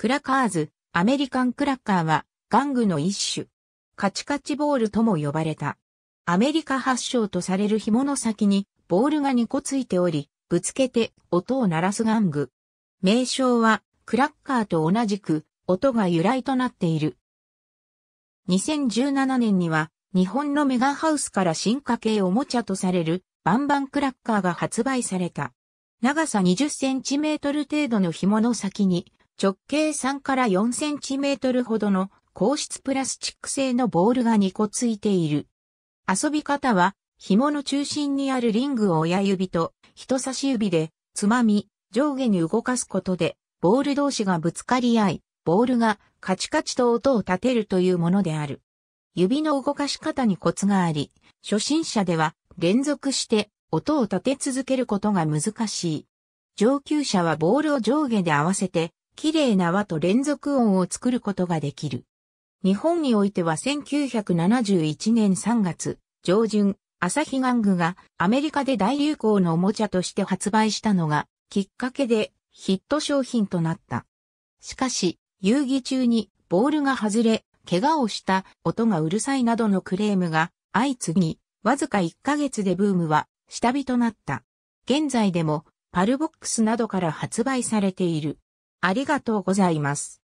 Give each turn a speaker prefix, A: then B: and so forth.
A: クラカーズ、アメリカンクラッカーは玩具の一種。カチカチボールと
B: も呼ばれた。アメリカ発祥とされる紐の先にボールが2個ついており、ぶつけて音を鳴らす玩具。名称はクラッカーと同じく音が由来となっている。2017年には日本のメガハウスから進化系おもちゃとされるバンバンクラッカーが発売された。長さ20センチメートル程度の紐の先に直径3から4センチメートルほどの硬質プラスチック製のボールが2個ついている。遊び方は、紐の中心にあるリングを親指と人差し指でつまみ、上下に動かすことで、ボール同士がぶつかり合い、ボールがカチカチと音を立てるというものである。指の動かし方にコツがあり、初心者では連続して音を立て続けることが難しい。上級者はボールを上下で合わせて綺麗な和と連続音を作ることができる。日本においては1971年3月上旬、朝日玩具がアメリカで大流行のおもちゃとして発売したのがきっかけでヒット商品となった。しかし、遊戯中にボールが外れ、怪我をした音がうるさいなどのクレームが相次ぎ、わずか1ヶ月でブームは下火となった。現
A: 在でもパルボックスなどから発売されている。ありがとうございます。